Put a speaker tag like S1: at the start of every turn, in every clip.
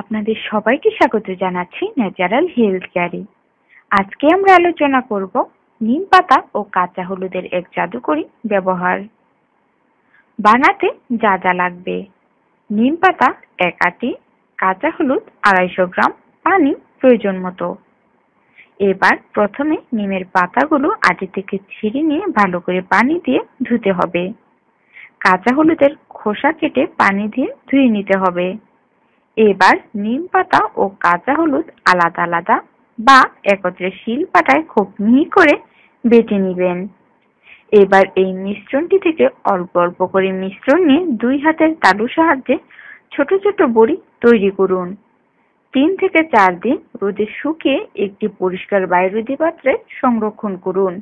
S1: আপনাদের সবাইকে স্বাগত জানাচ্ছি ন্যাচারাল হেলথ কেয়ারে আজকে আমরা আলোচনা করব নিম পাতা ও কাঁচা হলুদের এক জাদুকরি ব্যবহার বানাতে যা যা লাগবে নিম পাতা এক আটি কাঁচা হলুদ আড়াইশো গ্রাম পানি প্রয়োজন মতো এবার প্রথমে নিমের পাতাগুলো আটি থেকে ছিঁড়ে নিয়ে ভালো করে পানি দিয়ে ধুতে হবে কাঁচা হলুদের খোসা কেটে পানি দিয়ে ধুয়ে নিতে হবে এবার নিম পাতা ও কাঁচা হলুদ আলাদা আলাদা বা একত্রে শিল পাটায় খুব মিহি করে বেটে নেবেন এবার এই মিশ্রণটি থেকে অল্প অল্প করে মিশ্রণ নিয়ে দুই হাতের তালুর সাহায্যে ছোট ছোট বড়ি তৈরি করুন তিন থেকে চার দিন রোদে শুকিয়ে একটি পরিষ্কার বায়ুরোধী পাত্রে সংরক্ষণ করুন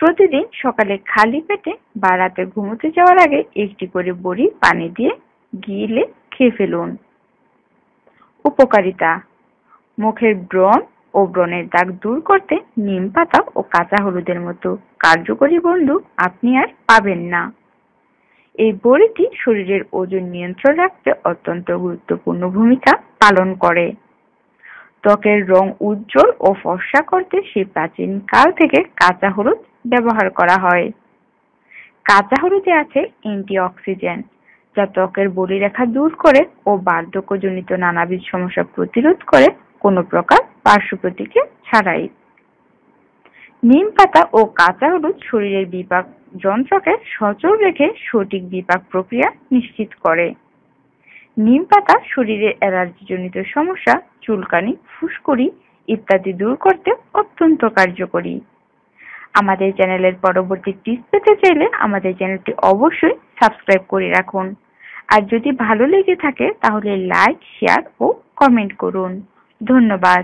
S1: প্রতিদিন সকালে খালি পেটে বা রাতে ঘুমোতে যাওয়ার আগে একটি করে বড়ি পানি দিয়ে গিলে খেয়ে ফেলুন উপকারিতা মুখের ব্রণ ও ব্রণের দাগ দূর করতে নিম পাতা ও কাঁচা হলুদের মতো কার্যকরী বন্ধু আপনি আর পাবেন না এই বড়িটি শরীরের ওজন নিয়ন্ত্রণ রাখতে অত্যন্ত গুরুত্বপূর্ণ ভূমিকা পালন করে ত্বকের রং উজ্জ্বল ও ফর্সা করতে সেই প্রাচীন কাল থেকে কাঁচা হলুদ ব্যবহার করা হয় কাঁচা হলুদে আছে অ্যান্টিঅক্সিডেন্ট যা ত্বকের বলিরেখা দূর করে ও বার্ধক্যজনিত নানাবিধ সমস্যা প্রতিরোধ করে কোনো প্রকার পার্শ্ব প্রতিক্রিয়া ছাড়াই নিম পাতা ও কাঁচা হলুদ শরীরের বিপাক যন্ত্রকে সচল রেখে সঠিক বিপাক প্রক্রিয়া নিশ্চিত করে নিম পাতা শরীরের অ্যালার্জিজনিত সমস্যা চুলকানি ফুসকুড়ি ইত্যাদি দূর করতে অত্যন্ত কার্যকরী আমাদের চ্যানেলের পরবর্তী টিপস পেতে চাইলে আমাদের চ্যানেলটি অবশ্যই সাবস্ক্রাইব করে রাখুন আর যদি ভালো লেগে থাকে তাহলে লাইক শেয়ার ও কমেন্ট করুন ধন্যবাদ